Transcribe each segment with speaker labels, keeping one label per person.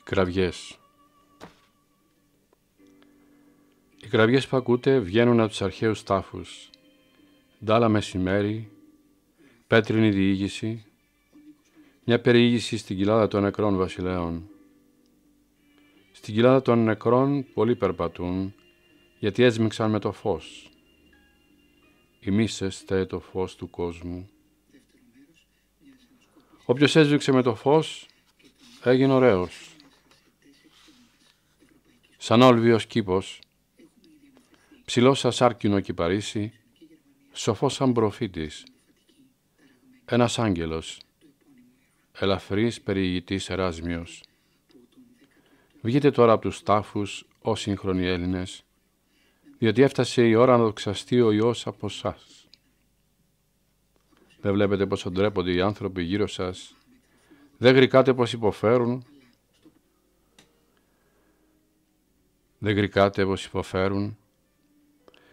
Speaker 1: Οι κραυγές Οι κραυγές που ακούτε βγαίνουν από τους αρχαίους τάφους. Ντάλα μεσημέρι, πέτρινη διήγηση, μια περιήγηση στην κοιλάδα των νεκρών βασιλέων. Στην κοιλάδα των νεκρών πολλοί περπατούν, γιατί έσμιξαν με το φως. Ημίσεστε το φως του κόσμου. Όποιος έσβηξε με το φως έγινε ωραίος σαν όλβιος κήπος, ψηλό σαν σάρκινο κυπαρίσι, σοφός σαν προφήτης, ένας άγγελος, ελαφρύς περιηγητής εράσμιος. Βγείτε τώρα από τους τάφους, ω σύγχρονοι Έλληνες, διότι έφτασε η ώρα να δοξαστεί ο Υιός από εσά. Δεν βλέπετε πόσο ντρέπονται οι άνθρωποι γύρω σας, δεν γρικάτε πως υποφέρουν Δεν γρικάτε όπως υποφέρουν.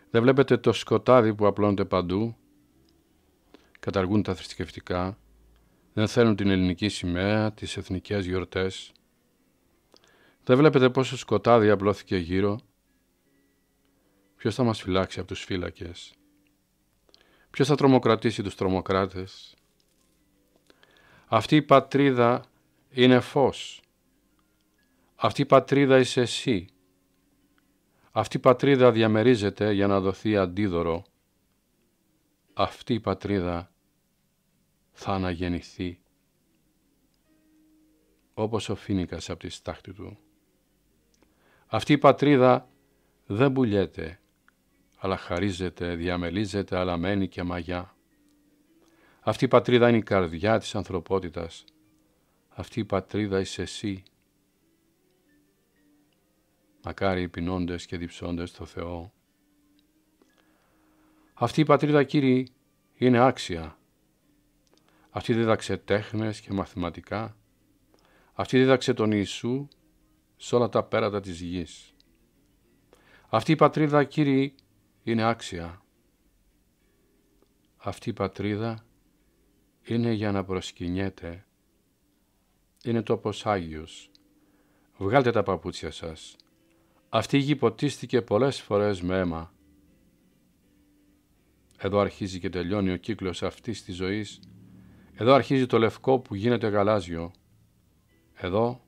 Speaker 1: Δεν βλέπετε το σκοτάδι που απλώνεται παντού. Καταργούν τα θρησκευτικά. Δεν θέλουν την ελληνική σημαία, τις εθνικές γιορτές. Δεν βλέπετε πόσο σκοτάδι απλώθηκε γύρω. Ποιος θα μας φυλάξει από τους φύλακες. Ποιος θα τρομοκρατήσει τους τρομοκράτες. Αυτή η πατρίδα είναι φως. Αυτή η πατρίδα είσαι εσύ. Αυτή η πατρίδα διαμερίζεται για να δοθεί αντίδωρο. Αυτή η πατρίδα θα αναγεννηθεί όπως ο Φίνικας από τη στάχτη του. Αυτή η πατρίδα δεν πουλιέται, αλλά χαρίζεται, διαμελίζεται, αλλά μένει και μαγιά. Αυτή η πατρίδα είναι η καρδιά της ανθρωπότητας. Αυτή η πατρίδα είσαι εσύ μακάρι οι πεινώντες και διψώντες το Θεό. Αυτή η πατρίδα, Κύριοι, είναι άξια. Αυτή δίδαξε τέχνες και μαθηματικά. Αυτή δίδαξε τον Ιησού σε όλα τα πέρατα της γης. Αυτή η πατρίδα, Κύριοι, είναι άξια. Αυτή η πατρίδα είναι για να προσκυνιέται. Είναι τόπος Άγιος. Βγάλτε τα παπούτσια σας. Αυτή η γη ποτίστηκε πολλές φορές με αίμα. Εδώ αρχίζει και τελειώνει ο κύκλος αυτής της ζωής. Εδώ αρχίζει το λευκό που γίνεται γαλάζιο. Εδώ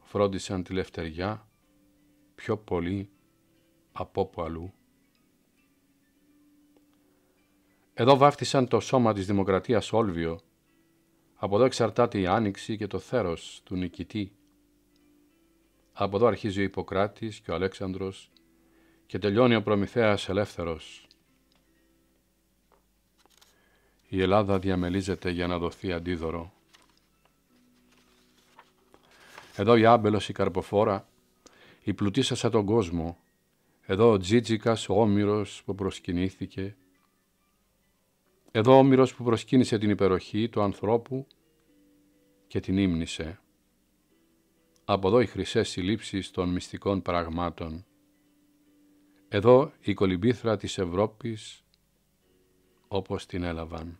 Speaker 1: φρόντισαν τη λευτεριά πιο πολύ από όπου αλλού. Εδώ βάφτισαν το σώμα της δημοκρατίας Όλβιο. Από εδώ εξαρτάται η άνοιξη και το θέρος του νικητή. Από εδώ αρχίζει ο Ιπποκράτης και ο Αλέξανδρος και τελειώνει ο Προμηθέας ελεύθερος. Η Ελλάδα διαμελίζεται για να δοθεί αντίδωρο. Εδώ η Άμπελος η Καρποφόρα, η πλουτίσασα τον κόσμο. Εδώ ο Τζίτζικας ο Όμηρος που προσκυνήθηκε. Εδώ ο Όμηρος που προσκύνησε την υπεροχή του ανθρώπου και την ύμνησε. Από εδώ οι χρυσές συλλήψεις των μυστικών πραγμάτων. Εδώ η κολυμπήθρα της Ευρώπης όπως την έλαβαν.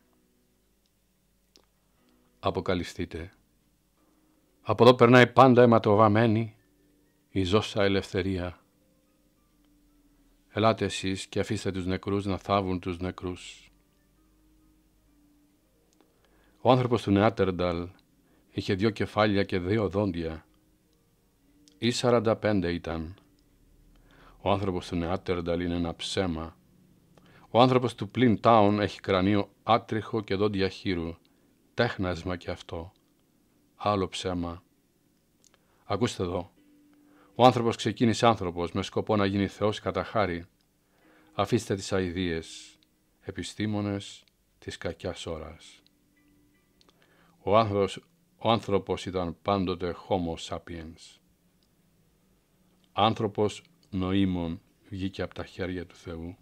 Speaker 1: Αποκαλυφθείτε. Από εδώ περνάει πάντα αιματοβαμένη η ζώσα ελευθερία. Ελάτε εσείς και αφήστε τους νεκρούς να θάβουν τους νεκρούς. Ο άνθρωπος του Νεάτερνταλ είχε δύο κεφάλια και δύο δόντια ή 45 ήταν. Ο άνθρωπος του Νεάτερνταλ είναι ένα ψέμα. Ο άνθρωπος του Πλιν Τάουν έχει κρανίο άτριχο και δόντια χείρου. Τέχνασμα και αυτό. Άλλο ψέμα. Ακούστε εδώ. Ο άνθρωπος ξεκίνησε άνθρωπος με σκοπό να γίνει Θεός κατά χάρη. Αφήστε τις αηδίες, επιστήμονες της κακιάς ώρας. Ο άνθρωπος, ο άνθρωπος ήταν πάντοτε Homo sapiens άνθρωπος νοήμων βγήκε από τα χέρια του Θεού